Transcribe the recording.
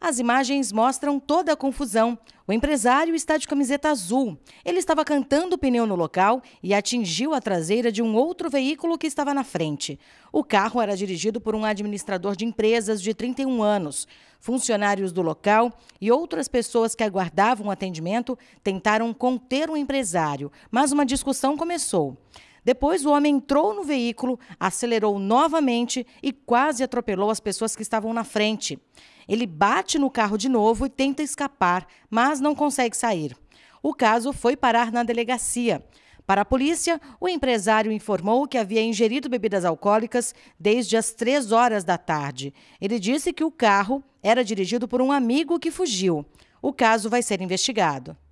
As imagens mostram toda a confusão. O empresário está de camiseta azul. Ele estava cantando o pneu no local e atingiu a traseira de um outro veículo que estava na frente. O carro era dirigido por um administrador de empresas de 31 anos. Funcionários do local e outras pessoas que aguardavam o atendimento tentaram conter o um empresário, mas uma discussão começou. Depois, o homem entrou no veículo, acelerou novamente e quase atropelou as pessoas que estavam na frente. Ele bate no carro de novo e tenta escapar, mas não consegue sair. O caso foi parar na delegacia. Para a polícia, o empresário informou que havia ingerido bebidas alcoólicas desde as três horas da tarde. Ele disse que o carro era dirigido por um amigo que fugiu. O caso vai ser investigado.